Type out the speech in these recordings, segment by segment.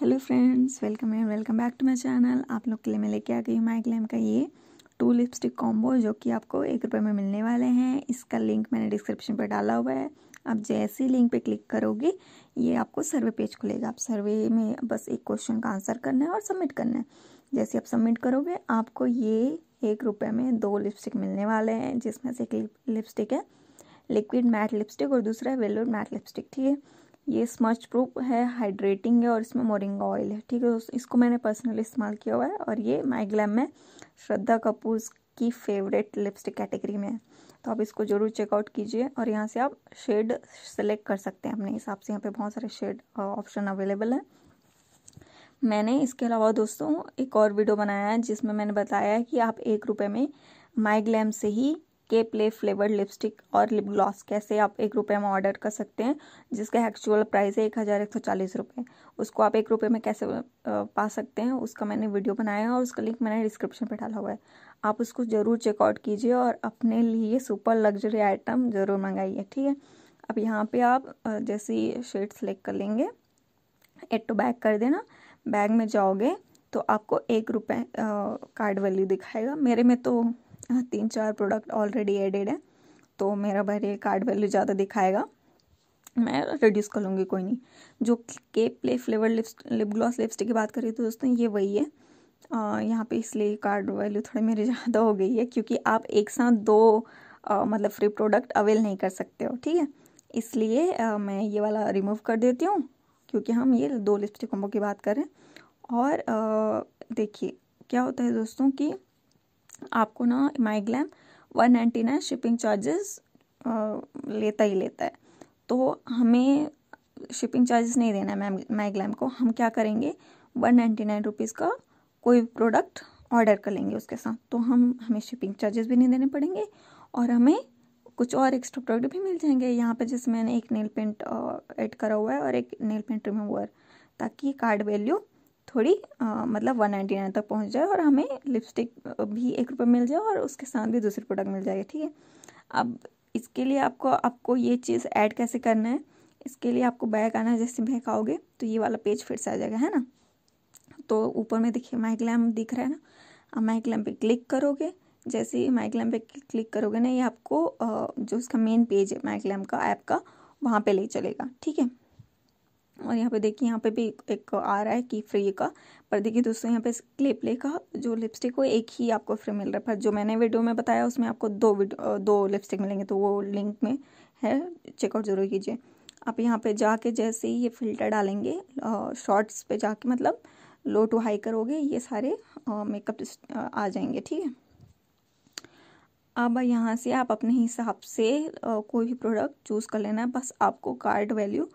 hello friends welcome and welcome back to my channel आप लोग के लिए मैं लेके आ गई हूँ माई ग्लैम का ये टू लिपस्टिक कॉम्बो जो कि आपको एक रुपये में मिलने वाले हैं इसका लिंक मैंने डिस्क्रिप्शन पर डाला हुआ है आप जैसे ही लिंक पे क्लिक करोगे ये आपको सर्वे पेज खुलेगा आप सर्वे में बस एक क्वेश्चन का आंसर करना है और सबमिट करना है जैसे आप सबमिट करोगे आपको ये एक रुपये में दो लिपस्टिक मिलने वाले हैं जिसमें से एक लिपस्टिक है लिक्विड मैट लिपस्टिक और दूसरा है वेलोड मैट लिपस्टिक ठीक है ये स्मच प्रूफ है हाइड्रेटिंग है और इसमें मोरिंगा ऑयल है ठीक है दोस्तों इसको मैंने पर्सनली इस्तेमाल किया हुआ है और ये माई ग्लैम में श्रद्धा कपूर की फेवरेट लिपस्टिक कैटेगरी में है तो आप इसको ज़रूर चेकआउट कीजिए और यहाँ से आप शेड सेलेक्ट कर सकते हैं अपने हिसाब से यहाँ पे बहुत सारे शेड ऑप्शन अवेलेबल हैं मैंने इसके अलावा दोस्तों एक और वीडियो बनाया है जिसमें मैंने बताया है कि आप एक रुपये में माई ग्लैम से ही के प्ले फ्लेवर्ड लिपस्टिक और लिप ग्लॉस कैसे आप एक रुपये में ऑर्डर कर सकते हैं जिसका एक्चुअल प्राइस है एक हज़ार एक सौ चालीस रुपये उसको आप एक रुपये में कैसे पा सकते हैं उसका मैंने वीडियो बनाया है और उसका लिंक मैंने डिस्क्रिप्शन पर डाला हुआ है आप उसको ज़रूर चेकआउट कीजिए और अपने लिए सुपर लग्जरी आइटम ज़रूर मंगाइए ठीक है अब यहाँ पर आप जैसी शेड सेलेक्ट कर लेंगे एड टू बैग कर देना बैग में जाओगे तो आपको एक रुपये कार्ड वैल्यू दिखाएगा मेरे में तो हाँ तीन चार प्रोडक्ट ऑलरेडी एडेड है तो मेरा भाई ये कार्ड वैल्यू ज़्यादा दिखाएगा मैं रिड्यूस कर लूँगी कोई नहीं जो K play flavour lip lip gloss lipstick की बात करें तो दोस्तों ये वही है यहाँ पे इसलिए कार्ड वैल्यू थोड़ी मेरी ज़्यादा हो गई है क्योंकि आप एक साथ दो आ, मतलब फ्री प्रोडक्ट अवेल नहीं कर सकते हो ठीक है इसलिए आ, मैं ये वाला रिमूव कर देती हूँ क्योंकि हम ये दो लिपस्टिक कॉम्बो की बात करें और देखिए क्या होता है दोस्तों कि आपको ना my glam one ninety nine shipping charges लेता ही लेता है तो हमें शिपिंग चार्जेस नहीं देना है मैम माई ग्लैम को हम क्या करेंगे वन नाइन्टी नाइन रुपीज़ का कोई प्रोडक्ट ऑर्डर कर लेंगे उसके साथ तो हम हमें शिपिंग चार्जेस भी नहीं देने पड़ेंगे और हमें कुछ और एक्स्ट्रा प्रोडक्ट भी मिल जाएंगे यहाँ पे जैसे मैंने एक नेल पेंट ऐड करा हुआ है और एक नेल पेंट रिमूवर ताकि कार्ड वैल्यू थोड़ी आ, मतलब वन नाइन्टी नाइन तक पहुंच जाए और हमें लिपस्टिक भी एक रुपये मिल जाए और उसके साथ भी दूसरे प्रोडक्ट मिल जाएगा ठीक है अब इसके लिए आपको आपको ये चीज़ ऐड कैसे करना है इसके लिए आपको बैक आना है जैसे बैग आओगे तो ये वाला पेज फिर से आ जाएगा है ना तो ऊपर में देखिए माइक लैम्प दिख रहा है ना अब माइक लैम्प पे क्लिक करोगे जैसे ही माइक लैम्प पे क्लिक करोगे ना ये आपको जो इसका मेन पेज है माइक लैम्प का ऐप का वहाँ पे ले चलेगा ठीक है और यहाँ पे देखिए यहाँ पे भी एक आ रहा है की फ्री का पर देखिए दोस्तों यहाँ पे क्ले प्ले का जो लिपस्टिक वो एक ही आपको फ्री मिल रहा है पर जो मैंने वीडियो में बताया उसमें आपको दो दो लिपस्टिक मिलेंगे तो वो लिंक में है चेकआउट ज़रूर कीजिए आप यहाँ पे जाके जैसे ही ये फिल्टर डालेंगे शॉर्ट्स पे जाके मतलब लो टू हाई करोगे ये सारे मेकअप आ जाएंगे ठीक है अब यहाँ से आप अपने हिसाब से कोई भी प्रोडक्ट चूज़ कर लेना है बस आपको cart value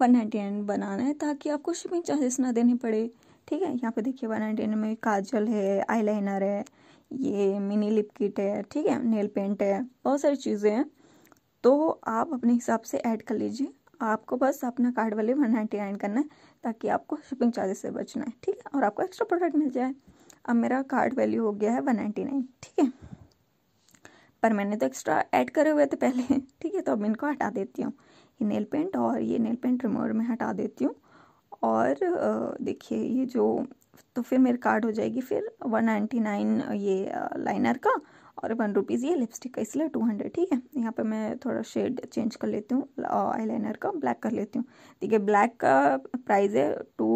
one ninety nine बनाना है ताकि आपको शिपिंग चार्जेस ना देने पड़े ठीक है यहाँ पे देखिए वन नाइन्टी नाइन में काजल है आईलाइनर है ये मिनी लिप किट है ठीक है नेल पेंट है बहुत सारी चीज़ें हैं तो आप अपने हिसाब से ऐड कर लीजिए आपको बस अपना कार्ड वाले वन नाइन्टी नाइन करना है ताकि आपको शिपिंग चार्जेस से बचना है ठीक है और आपको एक्स्ट्रा प्रोडक्ट मिल जाए अब मेरा कार्ड वैल्यू हो गया है वन नाइन्टी नाइन ठीक है पर मैंने तो एक्स्ट्रा ऐड करे हुए थे पहले ठीक है तो अब इनको हटा देती हूँ ये नेल पेंट और ये नेल पेंट रिमूवर में हटा देती हूँ और देखिए ये जो तो फिर मेरे कार्ड हो जाएगी फिर वन नाइन्टी नाइन ये लाइनर का और वन रुपीज़ ये लिपस्टिक का इसलिए टू हंड्रेड ठीक है यहाँ पे मैं थोड़ा शेड चेंज कर लेती हूँ आई लाइनर का ब्लैक कर लेती हूँ ठीक है ब्लैक का प्राइस है टू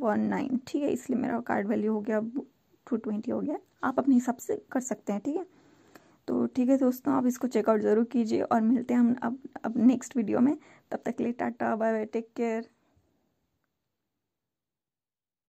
वन नाइन ठीक है इसलिए मेरा कार्ड वैल्यू हो गया टू ट्वेंटी हो गया आप अपने हिसाब से कर सकते हैं ठीक है तो ठीक है दोस्तों आप इसको चेकआउट ज़रूर कीजिए और मिलते हैं हम अब अब नेक्स्ट वीडियो में तब तक के लिए tata bye bye take care